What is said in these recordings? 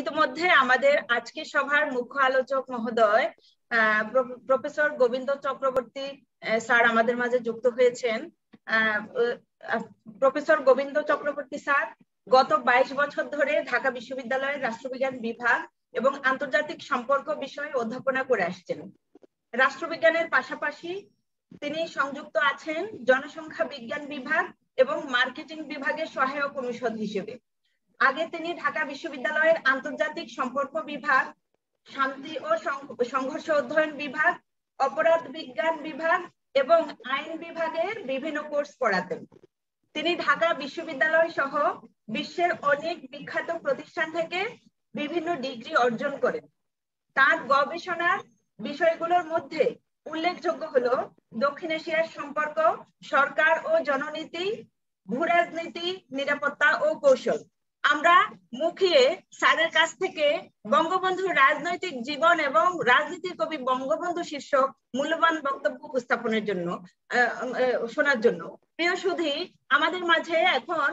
ইতিমধ্যে আমাদের আজকে সভার মুখ্য আলোচক মহোদয় প্রফেসর গোবিন্দ চক্রবর্তী স্যার আমাদের মাঝে যুক্ত হয়েছেন প্রফেসর গোবিন্দ চক্রবর্তী স্যার গত ২২ বছর ধরে ঢাকা বিশ্ববিদ্যালয়ের রাষ্ট্রবিজ্ঞান বিভাগ এবং আন্তর্জাতিক সম্পর্ক বিষয়ে অধ্যাপনা করে আসছেন রাষ্ট্রবিজ্ঞানের পাশাপাশি তিনি সংযুক্ত আছেন জনসংখ্যা বিজ্ঞান বিভাগ এবং মার্কেটিং বিভাগের সহায়ক অনুষদ হিসেবে আগে তিনি ঢাকা বিশ্ববিদ্যালয়ের আন্তর্জাতিক সম্পর্ক বিভাগ শান্তি ও সংঘর্ষ অধ্যয়ন বিভাগ অপরাধ বিজ্ঞান বিভাগ এবং আইন বিভাগের বিভিন্ন কোর্স পড়াতেন তিনি ঢাকা বিশ্ববিদ্যালয় সহ বিশ্বের অনেক বিখ্যাত প্রতিষ্ঠান থেকে বিভিন্ন ডিগ্রি অর্জন করেন তার গবেষণার বিষয়গুলোর মধ্যে উল্লেখযোগ্য হল দক্ষিণ এশিয়ার সম্পর্ক সরকার ও জননীতি ভূরাজনীতি নিরাপত্তা ও কৌশল আমরা মুখিয়ে স্যারের কাছ থেকে বঙ্গবন্ধুর রাজনৈতিক জীবন এবং রাজনীতির কবি বঙ্গবন্ধু শীর্ষক মূল্যবান বক্তব্য উপস্থাপনের জন্য শোনার জন্য প্রিয় সুধি আমাদের মাঝে এখন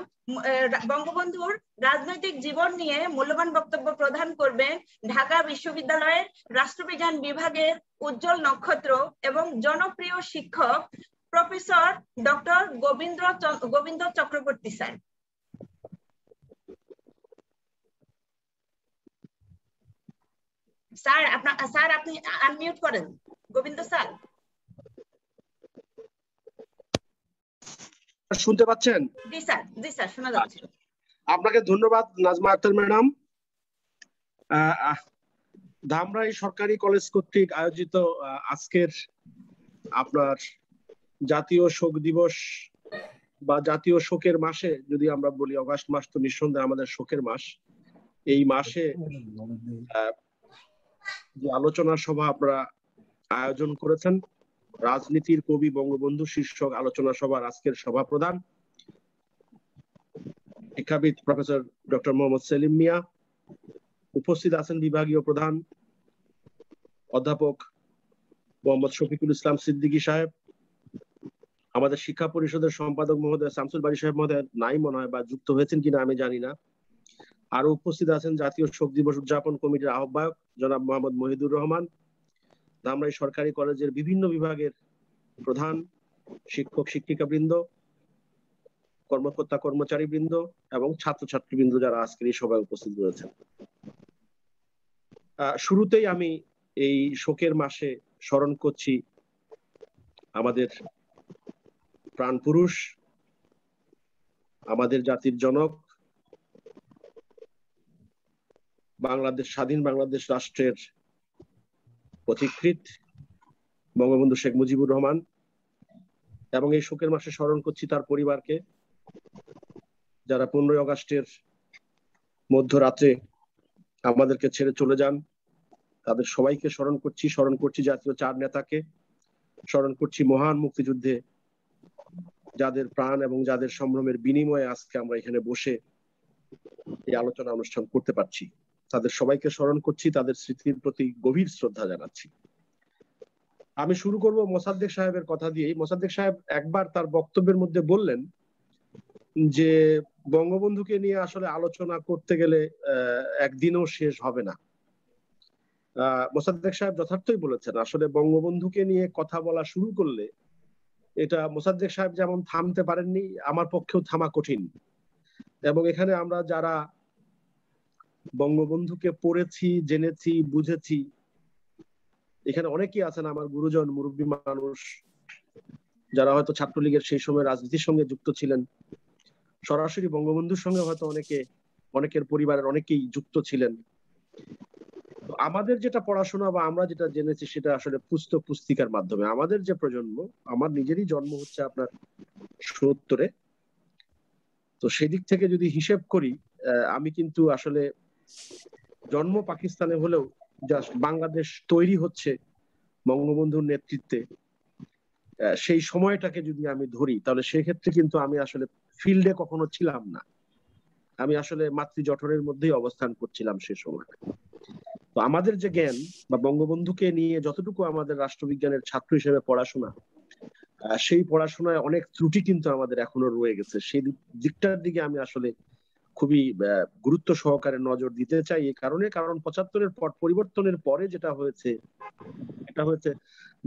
বঙ্গবন্ধুর রাজনৈতিক জীবন নিয়ে মূল্যবান বক্তব্য প্রদান করবেন ঢাকা বিশ্ববিদ্যালয়ের রাষ্ট্রবিজ্ঞান বিভাগের উজ্জ্বল নক্ষত্র এবং জনপ্রিয় শিক্ষক professor doctor Gobinda Gobinda Chakraborty sir sir আপনার স্যার আপনি আনমিউট করেন গোবিন্দ স্যার শুনতে পাচ্ছেন জি স্যার জি স্যার শোনা যাচ্ছে আচ্ছা। আপনাকে ধন্যবাদ নাজমা আক্তার ম্যাডাম ধামরাই সরকারি কলেজ কর্তৃক আয়োজিত আজকের আপনার জাতীয় শোক দিবস বা জাতীয় শোকের মাসে যদি আমরা বলি অগাস্ট মাস তো নিঃসন্দেহে আমাদের শোকের মাস এই মাসে যে আলোচনা সভা আপনারা আয়োজন করেছেন রাজনীতির কবি বঙ্গবন্ধু শীর্ষক আলোচনা সভার আজকের সভা প্রধান শিক্ষাবিদ প্রফেসর ডক্টর মোহাম্মদ সেলিম মিয়া উপস্থিত আছেন বিভাগীয় প্রধান অধ্যাপক মোহাম্মদ শফিকুল ইসলাম সিদ্দিকি সাহেব আমাদের শিক্ষা পরিষদের সম্পাদক মহোদয় শামসুল বাড়ি সাহেব মহোদয় নাই মনে হয় বা যুক্ত হয়েছেন কিনা আমি জানি না আরো উপস্থিত আছেন জাতীয় শোক দিবস উদযাপন কমিটির আহ্বায়ক জনাব মোহাম্মদ মহিদুর রহমান ধামরাই সরকারি কলেজের বিভিন্ন বিভাগের প্রধান শিক্ষক শিক্ষিকা বৃন্দ কর্মকর্তা কর্মচারী বৃন্দ এবং ছাত্রী বৃন্দ যারা আজকের এই সভায় উপস্থিত রয়েছেন শুরুতেই আমি এই শোকের মাসে স্মরণ করছি আমাদের প্রাণপুরুষ আমাদের জাতির জনক বাংলাদেশ স্বাধীন বাংলাদেশ রাষ্ট্রের পথিকৃত বঙ্গবন্ধু শেখ মুজিবুর রহমান এবং এই শোকের মাসে স্মরণ করছি তার পরিবারকে যারা পনেরোই আগস্টের মধ্যরাত্রে আমাদেরকে ছেড়ে চলে যান তাদের সবাইকে স্মরণ করছি স্মরণ করছি জাতীয় চার নেতাকে স্মরণ করছি মহান মুক্তিযুদ্ধে যাদের প্রাণ এবং যাদের সম্ভ্রমের বিনিময়ে আজকে আমরা এখানে বসে এই আলোচনা অনুষ্ঠান করতে পারছি তাদের সবাইকে স্মরণ করছি তাদের স্মৃতির প্রতি গভীর শ্রদ্ধা জানাচ্ছি আমি শুরু করব মোসাদ্দেক সাহেবের কথা দিয়ে মোসাদ্দেক সাহেব একবার তার বক্তব্যের মধ্যে বললেন যে বঙ্গবন্ধুকে নিয়ে আসলে আলোচনা করতে গেলে একদিনও শেষ হবে না মোসাদ্দেক সাহেব যথার্থই বলেছেন আসলে বঙ্গবন্ধুকে নিয়ে কথা বলা শুরু করলে এটা মোসাদ্দেক সাহেব যেমন থামতে পারেননি আমার পক্ষেও থামা কঠিন এবং এখানে আমরা যারা বঙ্গবন্ধুকে পড়েছি জেনেছি বুঝেছি এখানে অনেকেই আছেন আমার গুরুজন মুরব্বী মানুষ যারা হয়তো ছাত্রলীগের সেই সময় রাজনীতির সঙ্গে যুক্ত ছিলেন সরাসরি বঙ্গবন্ধুর সঙ্গে হয়তো অনেকে অনেকের পরিবারের অনেকেই যুক্ত ছিলেন আমাদের যেটা পড়াশোনা বা আমরা যেটা জেনেছি সেটা আসলে পুস্তক পুস্তিকার মাধ্যমে আমাদের যে প্রজন্ম আমার নিজেরই জন্ম হচ্ছে আপনার সত্তরে তো সেদিক থেকে যদি হিসেব করি আমি কিন্তু আসলে জন্ম পাকিস্তানে হলেও জাস্ট বাংলাদেশ তৈরি হচ্ছে বঙ্গবন্ধুর নেতৃত্বে সেই সময়টাকে যদি আমি ধরি তাহলে সেক্ষেত্রে কিন্তু আমি আসলে ফিল্ডে কখনো ছিলাম না আমি আসলে মাতৃ জঠরের মধ্যেই অবস্থান করছিলাম সে সময় তো আমাদের যে জ্ঞান বা বঙ্গবন্ধুকে নিয়ে যতটুকু আমাদের রাষ্ট্রবিজ্ঞানের ছাত্র হিসেবে পড়াশোনা সেই পড়াশোনায় অনেক ত্রুটি কিন্তু আমাদের এখনো রয়ে গেছে সেই দিকটার দিকে আমি আসলে খুবই গুরুত্ব সহকারে নজর দিতে চাই এই কারণে কারণ পঁচাত্তরের পর পরিবর্তনের পরে যেটা হয়েছে এটা হয়েছে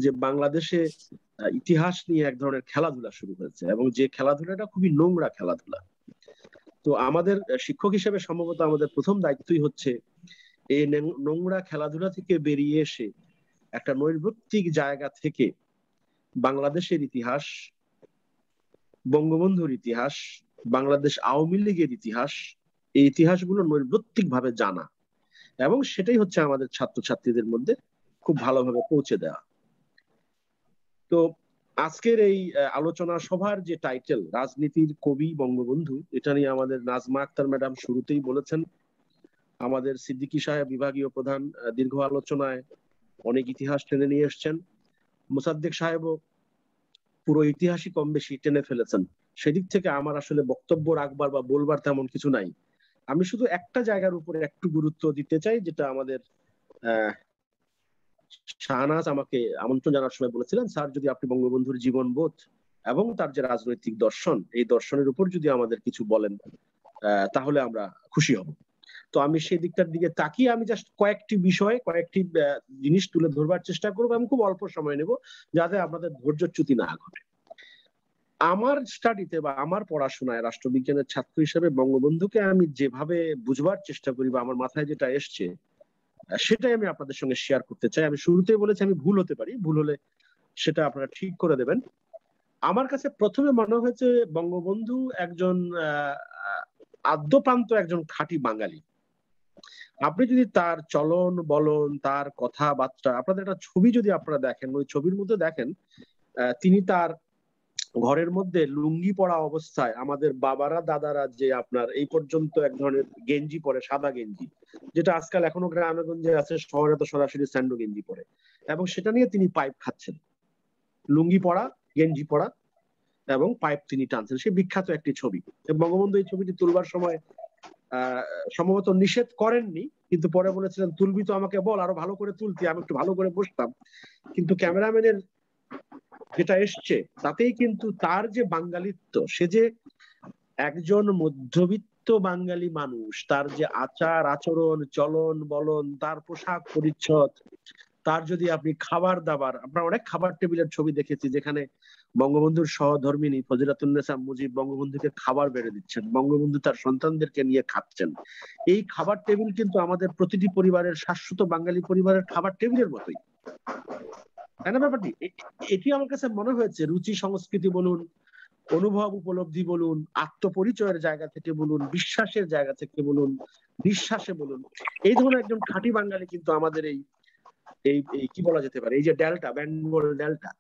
যে বাংলাদেশে ইতিহাস নিয়ে এক ধরনের খেলাধুলা শুরু হয়েছে এবং যে খেলাধুলাটা খুবই নোংরা খেলাধুলা তো আমাদের শিক্ষক হিসেবে সম্ভবত আমাদের প্রথম দায়িত্বই হচ্ছে এই নোংরা খেলাধুলা থেকে বেরিয়ে এসে একটা নৈর্বৃত্তিক জায়গা থেকে বাংলাদেশের ইতিহাস বঙ্গবন্ধুর ইতিহাস বাংলাদেশ আওয়ামী লীগের ইতিহাস এই ইতিহাসগুলো নৈর্ব্যক্তিক ভাবে জানা এবং সেটাই হচ্ছে আমাদের ছাত্রছাত্রীদের মধ্যে খুব ভালোভাবে পৌঁছে দেওয়া তো আজকের এই আলোচনা সভার যে টাইটেল রাজনীতির কবি বঙ্গবন্ধু এটা নিয়ে আমাদের নাজমা আক্তার ম্যাডাম শুরুতেই বলেছেন আমাদের সিদ্দিকি সাহেব বিভাগীয় প্রধান দীর্ঘ আলোচনায় অনেক ইতিহাস টেনে নিয়ে এসছেন মোসাদ্দেক সাহেবও পুরো ইতিহাসই কম বেশি টেনে ফেলেছেন সেদিক থেকে আমার আসলে বক্তব্য রাখবার বা বলবার তেমন কিছু নাই আমি শুধু একটা জায়গার উপরে একটু গুরুত্ব দিতে চাই যেটা আমাদের শাহনাজ আমাকে আমন্ত্রণ জানার সময় বলেছিলেন স্যার যদি আপনি বঙ্গবন্ধুর জীবনবোধ এবং তার যে রাজনৈতিক দর্শন এই দর্শনের উপর যদি আমাদের কিছু বলেন তাহলে আমরা খুশি হব তো আমি সেই দিকটার দিকে তাকিয়ে আমি জাস্ট কয়েকটি বিষয় কয়েকটি জিনিস তুলে ধরবার চেষ্টা করবো এবং খুব অল্প সময় নেব যাতে আপনাদের ধৈর্যচ্যুতি না ঘটে আমার স্টাডিতে বা আমার পড়াশোনায় রাষ্ট্রবিজ্ঞানের ছাত্র হিসেবে বঙ্গবন্ধুকে আমি যেভাবে বুঝবার চেষ্টা করি বা আমার মাথায় যেটা এসছে সেটাই আমি আপনাদের সঙ্গে শেয়ার করতে চাই আমি শুরুতেই বলেছি আমি ভুল হতে পারি ভুল হলে সেটা আপনারা ঠিক করে দেবেন আমার কাছে প্রথমে মনে হয়েছে বঙ্গবন্ধু একজন আদ্যপ্রান্ত একজন খাঁটি বাঙালি আপনি যদি তার চলন বলন তার কথাবার্তা আপনাদের একটা ছবি যদি আপনারা দেখেন ওই ছবির মধ্যে দেখেন তিনি তার ঘরের মধ্যে লুঙ্গি পড়া অবস্থায় আমাদের বাবারা দাদারা যে আপনার এই পর্যন্ত এক ধরনের গেঞ্জি পরে সাদা গেঞ্জি যেটা আজকাল এখনো গ্রামেগঞ্জে আছে শহরে তো সরাসরি স্যান্ডো গেঞ্জি পরে এবং সেটা নিয়ে তিনি পাইপ খাচ্ছেন লুঙ্গি পরা গেঞ্জি পরা এবং পাইপ তিনি টানছেন সে বিখ্যাত একটি ছবি বঙ্গবন্ধু এই ছবিটি তুলবার সময় সম্ভবত নিষেধ করেননি কিন্তু পরে বলেছিলেন তুলবি তো আমাকে বল আরো ভালো করে তুলতি আমি একটু ভালো করে বসতাম কিন্তু ক্যামেরাম্যানের যেটা এসছে তাতেই কিন্তু তার যে বাঙালিত্ব সে যে একজন মধ্যবিত্ত বাঙালি মানুষ তার যে আচার আচরণ চলন বলন তার পোশাক পরিচ্ছদ তার যদি আপনি খাবার দাবার আমরা অনেক খাবার টেবিলের ছবি দেখেছি যেখানে বঙ্গবন্ধুর সহধর্মিনী ফজিলাতুন্নেসা মুজিব বঙ্গবন্ধুকে খাবার বেড়ে দিচ্ছেন বঙ্গবন্ধু তার সন্তানদেরকে নিয়ে খাচ্ছেন এই খাবার টেবিল কিন্তু আমাদের প্রতিটি পরিবারের শাশ্বত বাঙালি পরিবারের খাবার টেবিলের মতোই তাই না ব্যাপারটি এটি আমার কাছে মনে হয়েছে রুচি সংস্কৃতি বলুন অনুভব উপলব্ধি বলুন আত্মপরিচয়ের জায়গা থেকে বলুন বিশ্বাসের জায়গা থেকে বলুন বিশ্বাসে বলুন এই ধরনের একজন খাঁটি বাঙালি কিন্তু আমাদের এই এই কি বলা যেতে পারে এই যে ডেল্টা বেঙ্গল ডেল্টা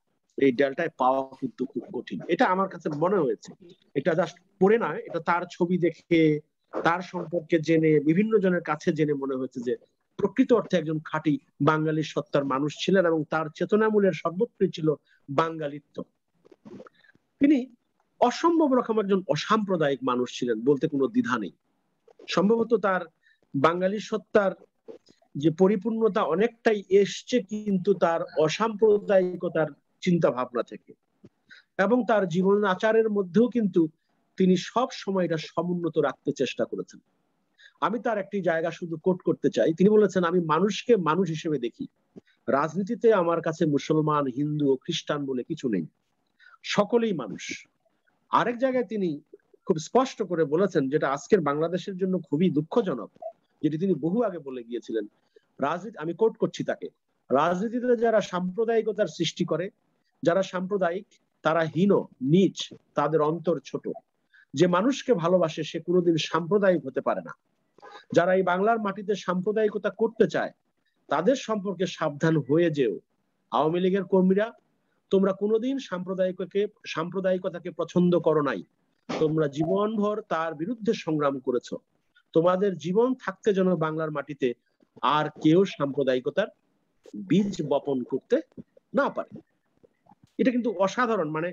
এই ডেল্টায় পাওয়া কিন্তু খুব কঠিন এটা আমার কাছে মনে হয়েছে এটা জাস্ট পড়ে নয় এটা তার ছবি দেখে তার সম্পর্কে জেনে বিভিন্ন জনের কাছে জেনে মনে হয়েছে যে প্রকৃত অর্থে একজন খাঁটি বাঙালি সত্তার মানুষ ছিলেন এবং তার চেতনামূলের সর্বত্রই ছিল বাঙালিত্ব তিনি অসম্ভব রকম একজন অসাম্প্রদায়িক মানুষ ছিলেন বলতে কোনো দ্বিধা নেই সম্ভবত তার বাঙালি সত্তার যে পরিপূর্ণতা অনেকটাই এসছে কিন্তু তার অসাম্প্রদায়িকতার চিন্তা ভাবনা থেকে এবং তার জীবন আচারের মধ্যেও কিন্তু তিনি সব সময় এটা সমুন্নত রাখতে চেষ্টা করেছেন আমি তার একটি জায়গা শুধু কোট করতে চাই তিনি বলেছেন আমি মানুষকে মানুষ হিসেবে দেখি রাজনীতিতে আমার কাছে মুসলমান হিন্দু ও খ্রিস্টান বলে কিছু নেই সকলেই মানুষ আরেক জায়গায় তিনি খুব স্পষ্ট করে বলেছেন যেটা আজকের বাংলাদেশের জন্য খুবই দুঃখজনক যেটি তিনি বহু আগে বলে গিয়েছিলেন রাজনীতি আমি কোট করছি তাকে রাজনীতিতে যারা সাম্প্রদায়িকতার সৃষ্টি করে যারা সাম্প্রদায়িক তারা হীন নিচ তাদের অন্তর ছোট যে মানুষকে ভালোবাসে সে কোনোদিন সাম্প্রদায়িক হতে পারে না যারা এই বাংলার মাটিতে সাম্প্রদায়িকতা করতে চায় তাদের সম্পর্কে সাবধান হয়ে যেও আওয়ামী লীগের কর্মীরা তোমরা কোনোদিন সাম্প্রদায়িককে সাম্প্রদায়িকতাকে পছন্দ করো নাই তোমরা জীবনভর তার বিরুদ্ধে সংগ্রাম করেছ তোমাদের জীবন থাকতে যেন বাংলার মাটিতে আর কেউ সাম্প্রদায়িকতার বীজ বপন করতে না পারে এটা কিন্তু অসাধারণ মানে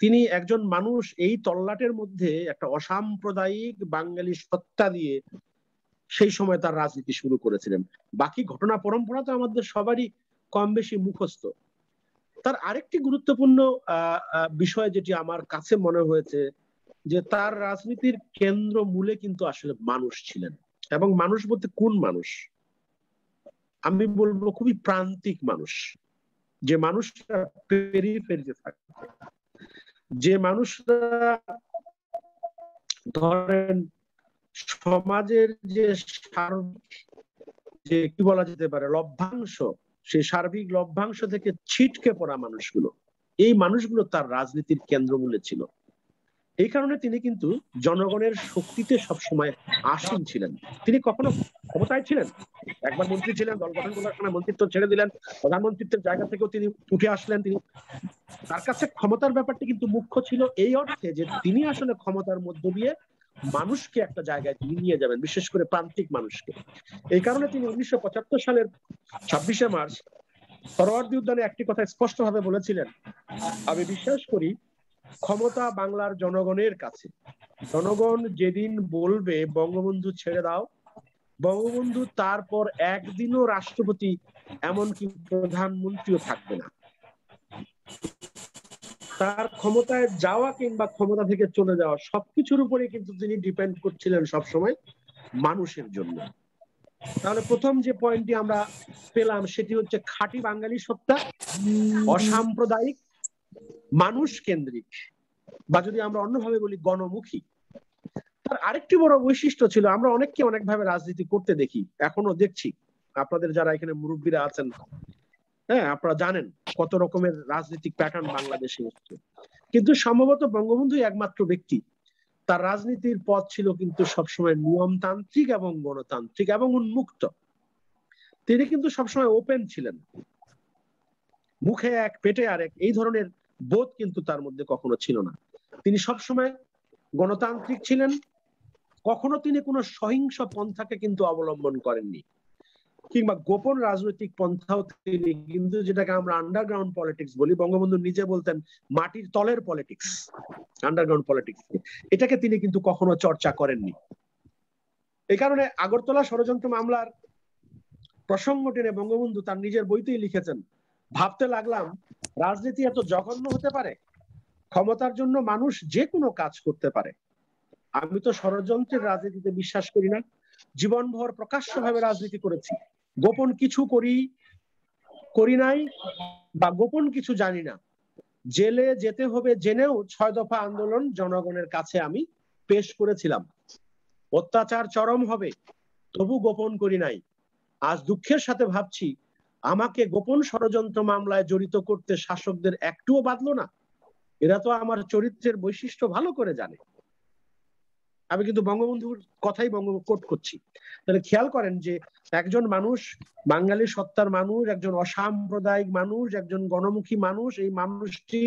তিনি একজন মানুষ এই তল্লাটের মধ্যে একটা অসাম্প্রদায়িক বাঙালি সত্তা দিয়ে সেই সময় তার রাজনীতি শুরু করেছিলেন বাকি ঘটনা পরম্পরা তো আমাদের সবারই কম বেশি মুখস্থ তার আরেকটি গুরুত্বপূর্ণ বিষয় যেটি আমার কাছে মনে হয়েছে যে তার রাজনীতির কেন্দ্র মূলে কিন্তু আসলে মানুষ ছিলেন এবং মানুষ বলতে কোন মানুষ আমি বলবো খুবই প্রান্তিক মানুষ যে মানুষরা পেরিয়ে থাকে যে মানুষরা ধরেন সমাজের যে সার্বিক যে কি বলা যেতে পারে লভ্যাংশ সেই সার্বিক লভ্যাংশ থেকে ছিটকে পড়া মানুষগুলো এই মানুষগুলো তার রাজনীতির কেন্দ্র কেন্দ্রমূলে ছিল এই কারণে তিনি কিন্তু জনগণের শক্তিতে সবসময় আসীন ছিলেন তিনি কখনো ক্ষমতায় ছিলেন একবার মন্ত্রী ছিলেন দল গঠন করার সময় মন্ত্রিত্ব ছেড়ে দিলেন প্রধানমন্ত্রিত্বের জায়গা থেকেও তিনি উঠে আসলেন তিনি তার কাছে ক্ষমতার ব্যাপারটি কিন্তু মুখ্য ছিল এই অর্থে যে তিনি আসলে ক্ষমতার মধ্য দিয়ে মানুষকে একটা জায়গায় তিনি নিয়ে যাবেন বিশেষ করে প্রান্তিক মানুষকে এই কারণে তিনি উনিশশো সালের ছাব্বিশে মার্চ সরোয়ার্দী উদ্যানে একটি কথা স্পষ্টভাবে বলেছিলেন আমি বিশ্বাস করি ক্ষমতা বাংলার জনগণের কাছে জনগণ যেদিন বলবে বঙ্গবন্ধু ছেড়ে দাও বঙ্গবন্ধু তারপর একদিনও রাষ্ট্রপতি এমনকি প্রধানমন্ত্রীও থাকবে না তার ক্ষমতায় যাওয়া কিংবা ক্ষমতা থেকে চলে যাওয়া সবকিছুর উপরে কিন্তু তিনি ডিপেন্ড করছিলেন সবসময় মানুষের জন্য তাহলে প্রথম যে পয়েন্টটি আমরা পেলাম সেটি হচ্ছে খাঁটি বাঙালি সত্তা অসাম্প্রদায়িক মানুষ কেন্দ্রিক বা যদি আমরা অন্যভাবে বলি গণমুখী তার আরেকটি বড় বৈশিষ্ট্য ছিল আমরা অনেককে অনেকভাবে রাজনীতি করতে দেখি এখনো দেখছি আপনাদের যারা এখানে মুরব্বীরা আছেন হ্যাঁ আপনারা জানেন কত রকমের রাজনৈতিক প্যাটার্ন বাংলাদেশে হচ্ছে কিন্তু সম্ভবত বঙ্গবন্ধু একমাত্র ব্যক্তি তার রাজনীতির পথ ছিল কিন্তু সবসময় নিয়মতান্ত্রিক এবং গণতান্ত্রিক এবং উন্মুক্ত তিনি কিন্তু সবসময় ওপেন ছিলেন মুখে এক পেটে আরেক এই ধরনের বোধ কিন্তু তার মধ্যে কখনো ছিল না তিনি সবসময় গণতান্ত্রিক ছিলেন কখনো তিনি কোনো সহিংস পন্থাকে কিন্তু অবলম্বন করেননি কিংবা গোপন রাজনৈতিক পন্থাও তিনি কিন্তু যেটাকে আমরা আন্ডারগ্রাউন্ড পলিটিক্স বলি বঙ্গবন্ধু নিজে বলতেন মাটির তলের পলিটিক্স আন্ডারগ্রাউন্ড পলিটিক্স এটাকে তিনি কিন্তু কখনো চর্চা করেননি এই কারণে আগরতলা ষড়যন্ত্র মামলার প্রসঙ্গ টেনে বঙ্গবন্ধু তার নিজের বইতেই লিখেছেন ভাবতে লাগলাম রাজনীতি এত জঘন্য হতে পারে ক্ষমতার জন্য মানুষ যে কোনো কাজ করতে পারে আমি তো ষড়যন্ত্রের রাজনীতিতে বিশ্বাস করি না জীবনভর প্রকাশ্যভাবে রাজনীতি করেছি গোপন কিছু করি করি নাই বা গোপন কিছু জানি না জেলে যেতে হবে জেনেও ছয় দফা আন্দোলন জনগণের কাছে আমি পেশ করেছিলাম অত্যাচার চরম হবে তবু গোপন করি নাই আজ দুঃখের সাথে ভাবছি আমাকে গোপন ষড়যন্ত্র মামলায় জড়িত করতে শাসকদের একটুও বাঁধলো না এরা তো আমার চরিত্রের বৈশিষ্ট্য ভালো করে জানে আমি কিন্তু বঙ্গবন্ধুর কথাই বঙ্গ কোট করছি তাহলে খেয়াল করেন যে একজন মানুষ বাঙালি সত্তার মানুষ একজন অসাম্প্রদায়িক মানুষ একজন গণমুখী মানুষ এই মানুষটি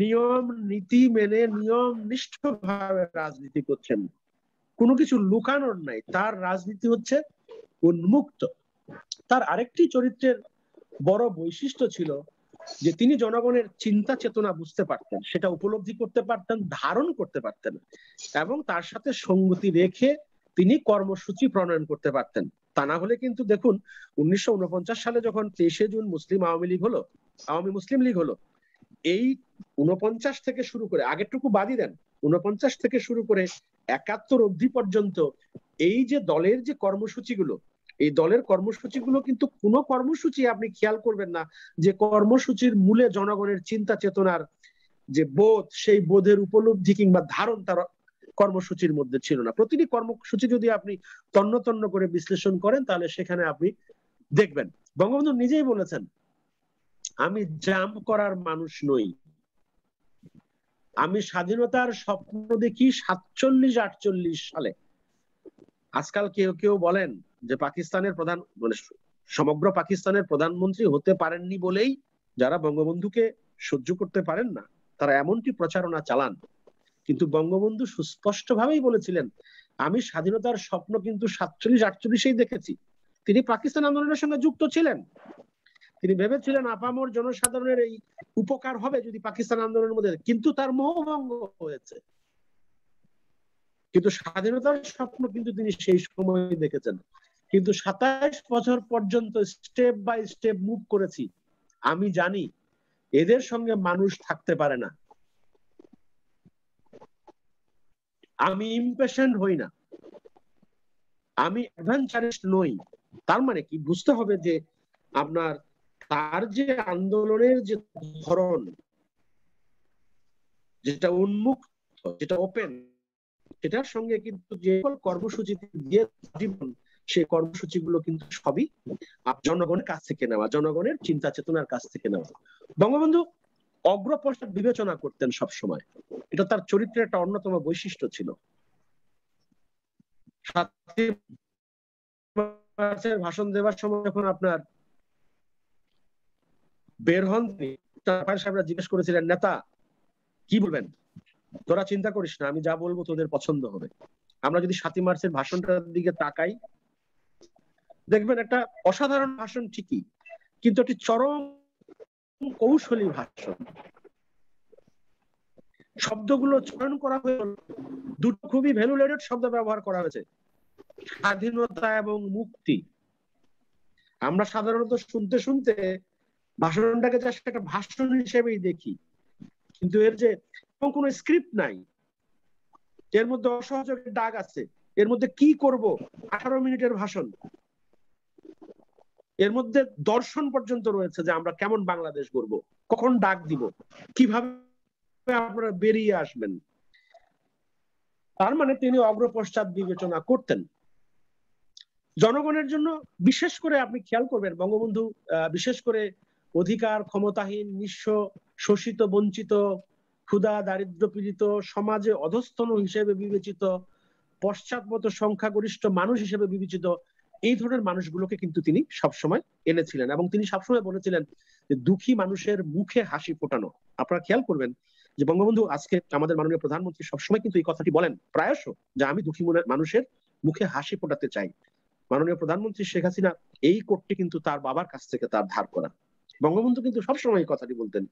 নিয়ম নীতি মেনে নিয়ম নিষ্ঠভাবে রাজনীতি করছেন কোনো কিছু লুকানোর নাই তার রাজনীতি হচ্ছে উন্মুক্ত তার আরেকটি চরিত্রের বড় বৈশিষ্ট্য ছিল যে তিনি জনগণের চিন্তা চেতনা বুঝতে পারতেন সেটা উপলব্ধি করতে পারতেন ধারণ করতে পারতেন এবং তার সাথে সঙ্গতি রেখে তিনি কর্মসূচি প্রণয়ন করতে পারতেন তা না হলে কিন্তু দেখুন উনিশশো সালে যখন তেইশে জুন মুসলিম আওয়ামী লীগ হলো আওয়ামী মুসলিম লীগ হলো এই উনপঞ্চাশ থেকে শুরু করে আগেরটুকু বাদই দেন উনপঞ্চাশ থেকে শুরু করে একাত্তর অবধি পর্যন্ত এই যে দলের যে কর্মসূচিগুলো এই দলের কর্মসূচিগুলো কিন্তু কোন কর্মসূচি আপনি খেয়াল করবেন না যে কর্মসূচির মূলে জনগণের চিন্তা চেতনার যে বোধ সেই বোধের উপলব্ধি কিংবা ধারণ তার কর্মসূচির মধ্যে ছিল না প্রতিটি কর্মসূচি যদি আপনি তন্ন তন্ন করে বিশ্লেষণ করেন তাহলে সেখানে আপনি দেখবেন বঙ্গবন্ধু নিজেই বলেছেন আমি জাম করার মানুষ নই আমি স্বাধীনতার স্বপ্ন দেখি সাতচল্লিশ আটচল্লিশ সালে আজকাল কেউ কেউ বলেন যে পাকিস্তানের প্রধান মানে সমগ্র পাকিস্তানের প্রধানমন্ত্রী হতে পারেননি বলেই যারা বঙ্গবন্ধুকে সহ্য করতে পারেন না তারা এমনটি প্রচারণা চালান কিন্তু বঙ্গবন্ধু সুস্পষ্ট ভাবেই বলেছিলেন আমি স্বাধীনতার স্বপ্ন কিন্তু সাতচল্লিশ আটচল্লিশেই দেখেছি তিনি পাকিস্তান আন্দোলনের সঙ্গে যুক্ত ছিলেন তিনি ভেবেছিলেন আপামর জনসাধারণের এই উপকার হবে যদি পাকিস্তান আন্দোলনের মধ্যে কিন্তু তার মোহভঙ্গ হয়েছে কিন্তু স্বাধীনতার স্বপ্ন কিন্তু তিনি সেই সময় দেখেছেন কিন্তু সাতাইশ বছর পর্যন্ত স্টেপ বাই স্টেপ মুভ করেছি আমি জানি এদের সঙ্গে মানুষ থাকতে পারে না আমি ইম্পেশেন্ট হই না আমি অ্যাডভেঞ্চারিস্ট নই তার মানে কি বুঝতে হবে যে আপনার তার যে আন্দোলনের যে ধরন যেটা উন্মুক্ত যেটা ওপেন সেটার সঙ্গে কিন্তু যে কর্মসূচি দিয়ে জীবন সে কর্মসূচিগুলো কিন্তু সবই জনগণের কাছ থেকে নেওয়া জনগণের চিন্তা চেতনার কাছ থেকে নেওয়া বঙ্গবন্ধু অগ্রপশ্চাৎ বিবেচনা করতেন সব সময় এটা তার চরিত্রের একটা অন্যতম বৈশিষ্ট্য ছিল ভাষণ দেওয়ার সময় যখন আপনার বের হন সাহেবরা জিজ্ঞেস করেছিলেন নেতা কি বলবেন তোরা চিন্তা করিস না আমি যা বলবো তোদের পছন্দ হবে আমরা যদি সাতই মার্চের ভাষণটার দিকে তাকাই দেখবেন একটা অসাধারণ ভাষণ ঠিকই কিন্তু একটি চরম কৌশলী ভাষণ শব্দগুলো চয়ন করা হয়েছে দুটো খুবই ভ্যালুলেটেড শব্দ ব্যবহার করা হয়েছে স্বাধীনতা এবং মুক্তি আমরা সাধারণত শুনতে শুনতে ভাষণটাকে জাস্ট একটা ভাষণ হিসেবেই দেখি কিন্তু এর যে কোনো স্ক্রিপ্ট নাই এর মধ্যে অসহযোগের ডাক আছে এর মধ্যে কি করব আঠারো মিনিটের ভাষণ এর মধ্যে দর্শন পর্যন্ত রয়েছে যে আমরা কেমন বাংলাদেশ গড়ব কখন ডাক দিব কিভাবে আপনারা বেরিয়ে আসবেন তার মানে তিনি অগ্রপশ্চাৎ বিবেচনা করতেন জনগণের জন্য বিশেষ করে আপনি খেয়াল করবেন বঙ্গবন্ধু বিশেষ করে অধিকার ক্ষমতাহীন নিঃস্ব শোষিত বঞ্চিত ক্ষুদা দারিদ্র পীড়িত সমাজে অধস্তন হিসেবে বিবেচিত পশ্চাৎপদ সংখ্যাগরিষ্ঠ মানুষ হিসেবে বিবেচিত এই ধরনের মানুষগুলোকে কিন্তু তিনি সবসময় এনেছিলেন এবং তিনি সবসময় বলেছিলেন যে দুঃখী মানুষের মুখে হাসি ফোটানো আপনারা খেয়াল করবেন যে বঙ্গবন্ধু আজকে আমাদের মাননীয় প্রধানমন্ত্রী সবসময় কিন্তু এই কথাটি বলেন প্রায়শ যে আমি দুঃখী মানুষের মুখে হাসি ফোটাতে চাই মাননীয় প্রধানমন্ত্রী শেখ হাসিনা এই কোটটি কিন্তু তার বাবার কাছ থেকে তার ধার করা বঙ্গবন্ধু কিন্তু সবসময় এই কথাটি বলতেন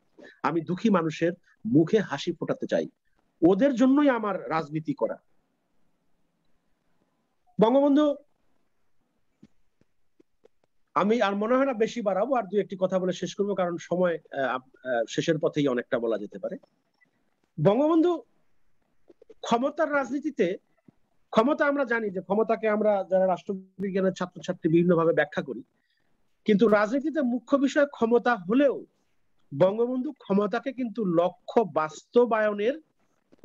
আমি দুঃখী মানুষের মুখে হাসি ফোটাতে চাই ওদের জন্যই আমার রাজনীতি করা বঙ্গবন্ধু আমি আর মনে হয় না বেশি বাড়াবো আর দুই একটি কথা বলে শেষ করবো কারণ সময় শেষের পথেই অনেকটা বলা যেতে পারে বঙ্গবন্ধু ক্ষমতার রাজনীতিতে ক্ষমতা আমরা জানি যে ক্ষমতাকে আমরা যারা রাষ্ট্রবিজ্ঞানের ছাত্রছাত্রী ভাবে ব্যাখ্যা করি কিন্তু রাজনীতিতে মুখ্য বিষয় ক্ষমতা হলেও বঙ্গবন্ধু ক্ষমতাকে কিন্তু লক্ষ্য বাস্তবায়নের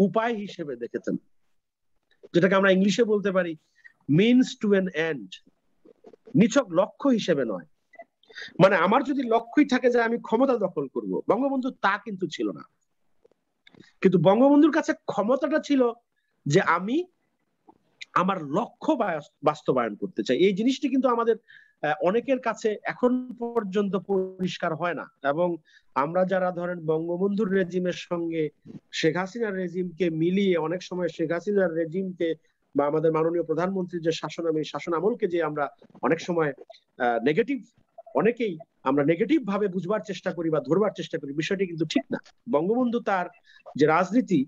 উপায় হিসেবে দেখেছেন যেটাকে আমরা ইংলিশে বলতে পারি মিনস টু এন এন্ড নিছক লক্ষ্য হিসেবে নয় মানে আমার যদি লক্ষ্যই থাকে যে আমি ক্ষমতা দখল করব বঙ্গবন্ধু তা কিন্তু ছিল না কিন্তু বঙ্গবন্ধুর কাছে ক্ষমতাটা ছিল যে আমি আমার লক্ষ্য বাস্তবায়ন করতে চাই এই জিনিসটি কিন্তু আমাদের অনেকের কাছে এখন পর্যন্ত পরিষ্কার হয় না এবং আমরা যারা ধরেন বঙ্গবন্ধুর রেজিমের সঙ্গে শেখ হাসিনার রেজিমকে মিলিয়ে অনেক সময় শেখ হাসিনার রেজিমকে বা আমাদের মাননীয় প্রধানমন্ত্রীর যে শাসন আমি শাসন আমলকে যে আমরা অনেক সময় নেগেটিভ অনেকেই আমরা নেগেটিভ ভাবে বুঝবার চেষ্টা করি বা ধরবার চেষ্টা করি বিষয়টি কিন্তু ঠিক না বঙ্গবন্ধু তার যে রাজনীতি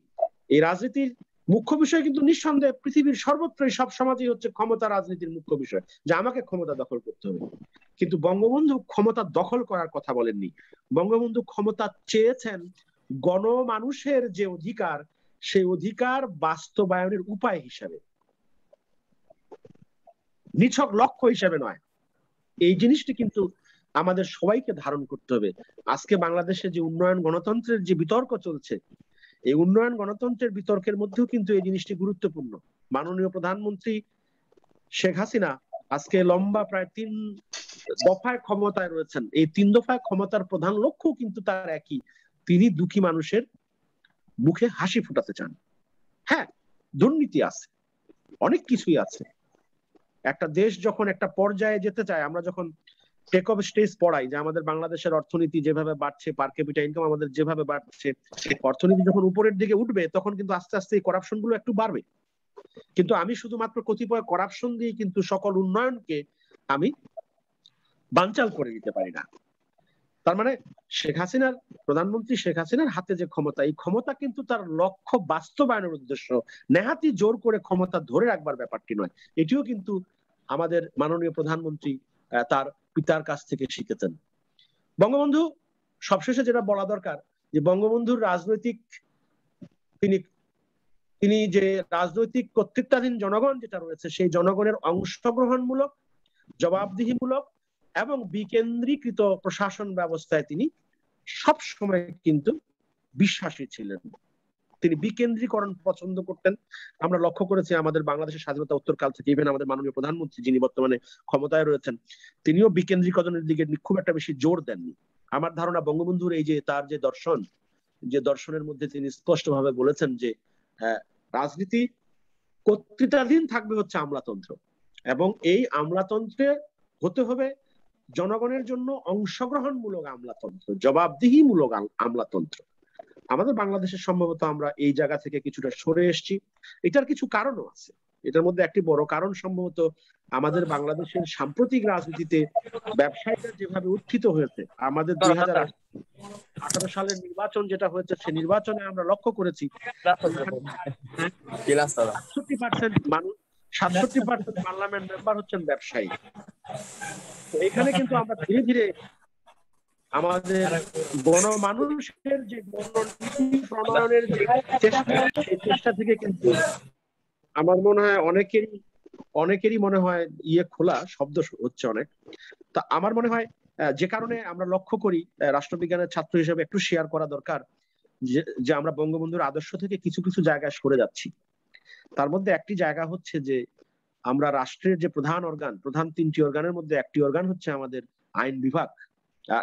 এই রাজনীতির মুখ্য বিষয় কিন্তু নিঃসন্দেহে পৃথিবীর সর্বত্রই সব সমাজেই হচ্ছে ক্ষমতা রাজনীতির মুখ্য বিষয় যে আমাকে ক্ষমতা দখল করতে হবে কিন্তু বঙ্গবন্ধু ক্ষমতা দখল করার কথা বলেননি বঙ্গবন্ধু ক্ষমতা চেয়েছেন গণমানুষের যে অধিকার সেই অধিকার বাস্তবায়নের উপায় হিসাবে নিছক লক্ষ্য হিসাবে নয় এই জিনিসটি কিন্তু আমাদের সবাইকে ধারণ করতে হবে আজকে বাংলাদেশে যে উন্নয়ন গণতন্ত্রের যে বিতর্ক চলছে এই উন্নয়ন গণতন্ত্রের বিতর্কের মধ্যেও কিন্তু এই জিনিসটি গুরুত্বপূর্ণ মাননীয় প্রধানমন্ত্রী শেখ হাসিনা আজকে লম্বা প্রায় তিন দফায় ক্ষমতায় রয়েছেন এই তিন দফায় ক্ষমতার প্রধান লক্ষ্য কিন্তু তার একই তিনি দুঃখী মানুষের মুখে হাসি ফুটাতে চান হ্যাঁ দুর্নীতি আছে অনেক কিছুই আছে একটা দেশ যখন একটা পর্যায়ে যেতে চায় আমরা যখন টেক অফ স্টেজ পড়াই যে আমাদের বাংলাদেশের অর্থনীতি যেভাবে বাড়ছে পার ক্যাপিটা ইনকাম আমাদের যেভাবে বাড়ছে অর্থনীতি যখন উপরের দিকে উঠবে তখন কিন্তু আস্তে আস্তে এই করাপশন গুলো একটু বাড়বে কিন্তু আমি শুধুমাত্র কতিপয় করাপশন দিয়ে কিন্তু সকল উন্নয়নকে আমি বানচাল করে দিতে পারি না তার মানে শেখ হাসিনার প্রধানমন্ত্রী শেখ হাসিনার হাতে যে ক্ষমতা এই ক্ষমতা কিন্তু তার লক্ষ্য বাস্তবায়নের উদ্দেশ্য নেহাতি জোর করে ক্ষমতা ধরে রাখবার ব্যাপারটি নয় এটিও কিন্তু আমাদের মাননীয় প্রধানমন্ত্রী তার পিতার কাছ থেকে শিখেছেন বঙ্গবন্ধু সবশেষে যেটা বলা দরকার যে বঙ্গবন্ধুর রাজনৈতিক তিনি তিনি যে রাজনৈতিক কর্তৃত্বাধীন জনগণ যেটা রয়েছে সেই জনগণের অংশগ্রহণমূলক জবাবদিহিমূলক এবং বিকেন্দ্রীকৃত প্রশাসন ব্যবস্থায় তিনি সব সময় কিন্তু বিশ্বাসী ছিলেন তিনি বিকেন্দ্রীকরণ পছন্দ করতেন আমরা লক্ষ্য করেছি আমাদের বাংলাদেশের স্বাধীনতা উত্তরকাল থেকে ইভেন আমাদের মাননীয় প্রধানমন্ত্রী যিনি বর্তমানে ক্ষমতায় রয়েছেন তিনিও বিকেন্দ্রীকরণের দিকে খুব একটা বেশি জোর দেননি আমার ধারণা বঙ্গবন্ধুর এই যে তার যে দর্শন যে দর্শনের মধ্যে তিনি স্পষ্টভাবে বলেছেন যে হ্যাঁ, রাজনীতি কর্তৃত্বাধীন থাকবে হচ্ছে আমলাতন্ত্র এবং এই আমলাতন্ত্রে হতে হবে জনগণের জন্য অংশগ্রহণমূলক আমলাতন্ত্র জবাবদিহিমূলক আমলাতন্ত্র আমাদের বাংলাদেশের সম্ভবত আমরা এই জায়গা থেকে কিছুটা সরে এসছি এটার কিছু কারণও আছে এটার মধ্যে একটি বড় কারণ সম্ভবত আমাদের বাংলাদেশের সাম্প্রতিক রাজনীতিতে ব্যবসায়ীরা যেভাবে উত্থিত হয়েছে আমাদের দুই হাজার আঠারো সালের নির্বাচন যেটা হয়েছে সেই নির্বাচনে আমরা লক্ষ্য করেছি পার্সেন্ট মানুষ সাতষট্টি পার্সেন্ট পার্লামেন্ট মেম্বার হচ্ছেন ব্যবসায়ী তো এখানে কিন্তু আমরা ধীরে ধীরে আমাদের গণমানুষের যে প্রণয়নের যে চেষ্টা সেই চেষ্টা থেকে কিন্তু আমার মনে হয় অনেকেরই অনেকেরই মনে হয় ইয়ে খোলা শব্দ হচ্ছে অনেক তা আমার মনে হয় যে কারণে আমরা লক্ষ্য করি রাষ্ট্রবিজ্ঞানের ছাত্র হিসেবে একটু শেয়ার করা দরকার যে আমরা বঙ্গবন্ধুর আদর্শ থেকে কিছু কিছু জায়গায় সরে যাচ্ছি তার মধ্যে একটি জায়গা হচ্ছে যে আমরা রাষ্ট্রের যে প্রধান অর্গান প্রধান তিনটি অর্গানের মধ্যে একটি অর্গান হচ্ছে আমাদের আইন বিভাগ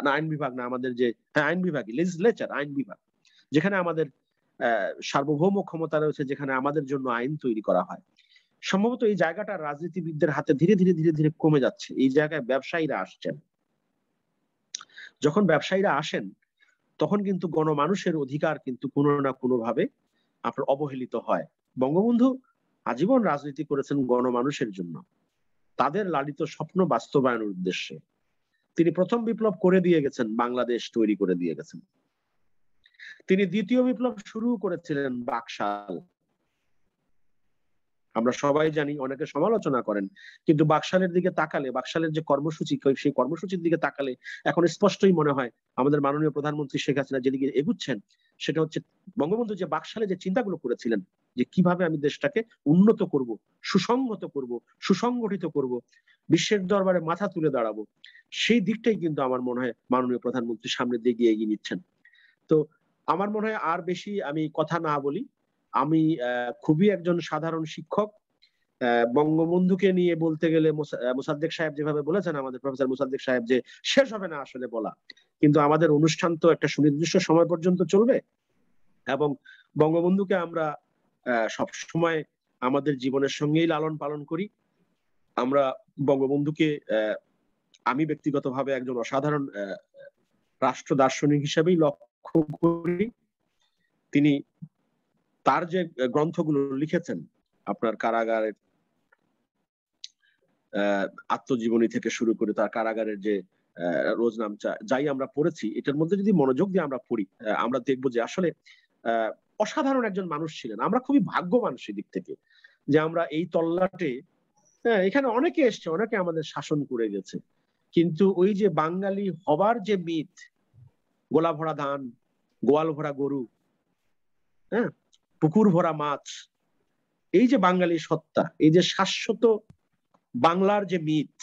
না আইন বিভাগ না আমাদের যে হ্যাঁ, আইন বিভাগ লেজিসলেচার আইন বিভাগ যেখানে আমাদের সার্বভৌম ক্ষমতা রয়েছে যেখানে আমাদের জন্য আইন তৈরি করা হয় সম্ভবত এই জায়গাটা রাজনীতিবিদদের হাতে ধীরে ধীরে ধীরে ধীরে কমে যাচ্ছে এই জায়গায় ব্যবসায়ীরা আসছেন যখন ব্যবসায়ীরা আসেন তখন কিন্তু গণমানুষের অধিকার কিন্তু কোনো না কোনো ভাবে আপনার অবহেলিত হয় বঙ্গবন্ধু আজীবন রাজনীতি করেছেন গণমানুষের জন্য তাদের লালিত স্বপ্ন বাস্তবায়নের উদ্দেশ্যে তিনি প্রথম বিপ্লব করে দিয়ে গেছেন বাংলাদেশ তৈরি করে দিয়ে গেছেন তিনি দ্বিতীয় বিপ্লব শুরু করেছিলেন বাকশাল আমরা সবাই জানি অনেকে সমালোচনা করেন কিন্তু বাকশালের দিকে তাকালে বাকশালের যে কর্মসূচি সেই কর্মসূচির দিকে তাকালে এখন স্পষ্টই মনে হয় আমাদের মাননীয় প্রধানমন্ত্রী শেখ হাসিনা যেদিকে এগুচ্ছেন সেটা হচ্ছে বঙ্গবন্ধু যে বাকশালে যে চিন্তাগুলো করেছিলেন যে কিভাবে আমি দেশটাকে উন্নত করব সুসংহত করব সুসংগঠিত করব বিশ্বের দরবারে মাথা তুলে দাঁড়াবো সেই দিকটাই কিন্তু আমার মনে হয় মাননীয় প্রধানমন্ত্রী সামনের দিকে এগিয়ে নিচ্ছেন তো আমার মনে হয় আর বেশি আমি কথা না বলি আমি খুবই একজন সাধারণ শিক্ষক বঙ্গবন্ধুকে নিয়ে বলতে গেলে মোসাদ্দেক সাহেব যেভাবে বলেছেন আমাদের প্রফেসর মোসাদ্দেক সাহেব যে শেষ হবে না আসলে বলা কিন্তু আমাদের অনুষ্ঠান তো একটা সুনির্দিষ্ট সময় পর্যন্ত চলবে এবং বঙ্গবন্ধুকে আমরা সব সময় আমাদের জীবনের সঙ্গেই লালন পালন করি আমরা বঙ্গবন্ধুকে আমি ব্যক্তিগতভাবে একজন অসাধারণ রাষ্ট্র দার্শনিক হিসেবেই লক্ষ্য করি তিনি তার যে গ্রন্থগুলো লিখেছেন আপনার কারাগারের আত্মজীবনী থেকে শুরু করে তার কারাগারের যে রোজনামচা যাই আমরা পড়েছি এটার মধ্যে যদি মনোযোগ দিয়ে আমরা পড়ি আমরা দেখবো যে আসলে অসাধারণ একজন মানুষ ছিলেন আমরা খুবই ভাগ্যবান দিক থেকে যে আমরা এই তল্লাটে হ্যাঁ এখানে অনেকে এসছে অনেকে আমাদের শাসন করে গেছে কিন্তু ওই যে বাঙালি হবার যে মিথ গোলা ভরা ধান গোয়াল ভরা গরু হ্যাঁ পুকুর ভরা মাছ এই যে বাঙালি সত্তা এই যে শাশ্বত বাংলার যে মিথ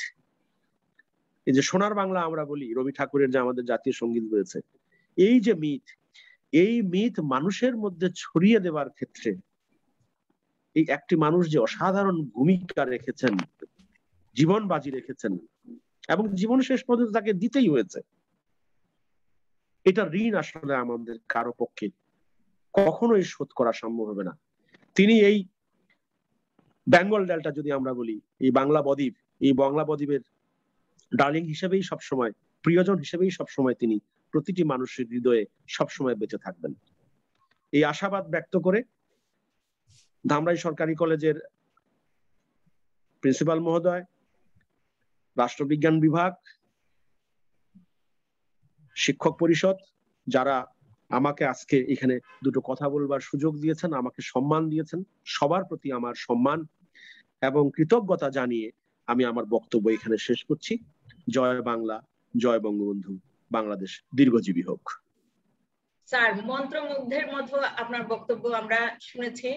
এই যে সোনার বাংলা আমরা বলি রবি ঠাকুরের যে আমাদের জাতীয় সঙ্গীত রয়েছে এই যে মিথ এই মিথ মানুষের মধ্যে ছড়িয়ে দেওয়ার ক্ষেত্রে এই একটি মানুষ যে অসাধারণ ভূমিকা রেখেছেন জীবন বাজি রেখেছেন এবং জীবন শেষ পর্যন্ত তাকে দিতেই হয়েছে এটা ঋণ আসলে আমাদের কারো পক্ষে কখনোই শোধ করা সম্ভব হবে না তিনি এই বেঙ্গল ডালটা যদি আমরা বলি এই বাংলা বদ্বীপ এই বাংলা বদ্বীপের ডার্লিং হিসেবেই সবসময় প্রিয়জন হিসেবেই সবসময় তিনি প্রতিটি মানুষের হৃদয়ে সবসময় বেঁচে থাকবেন এই আশাবাদ ব্যক্ত করে ধামরাই সরকারি কলেজের প্রিন্সিপাল মহোদয় রাষ্ট্রবিজ্ঞান বিভাগ শিক্ষক পরিষদ যারা আমাকে আজকে এখানে দুটো কথা বলবার সুযোগ দিয়েছেন আমাকে সম্মান দিয়েছেন সবার প্রতি আমার সম্মান এবং কৃতজ্ঞতা জানিয়ে আমি আমার বক্তব্য এখানে শেষ করছি জয় বাংলা জয় বঙ্গবন্ধু বাংলাদেশ দীর্ঘজীবী হোক স্যার মন্ত্রমুগ্ধের মতো আপনার বক্তব্য আমরা শুনেছি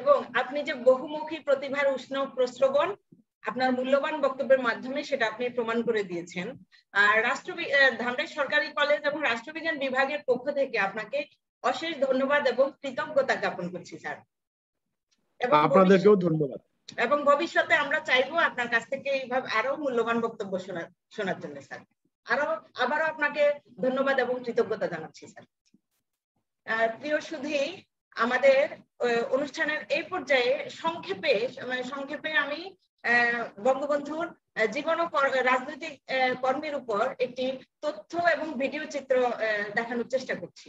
এবং আপনি যে বহুমুখী প্রতিভার উষ্ণ প্রশ্রবণ আপনার মূল্যবান বক্তব্যের মাধ্যমে সেটা আপনি প্রমাণ করে দিয়েছেন আর রাষ্ট্রবি ধামরাই সরকারি কলেজ এবং রাষ্ট্রবিজ্ঞান বিভাগের পক্ষ থেকে আপনাকে অশেষ ধন্যবাদ এবং কৃতজ্ঞতা জ্ঞাপন করছি স্যার আপনাদেরকেও ধন্যবাদ এবং ভবিষ্যতে আমরা চাইবো আপনার কাছ থেকে এইভাবে আরো মূল্যবান বক্তব্য শোনা শোনার জন্য স্যার আরো আবারও আপনাকে ধন্যবাদ এবং কৃতজ্ঞতা জানাচ্ছি স্যার প্রিয় সুধী আমাদের অনুষ্ঠানের এই পর্যায়ে সংক্ষেপে মানে সংক্ষেপে আমি বঙ্গবন্ধুর জীবন ও রাজনৈতিক কর্মের উপর একটি তথ্য এবং ভিডিও চিত্র দেখানোর চেষ্টা করছি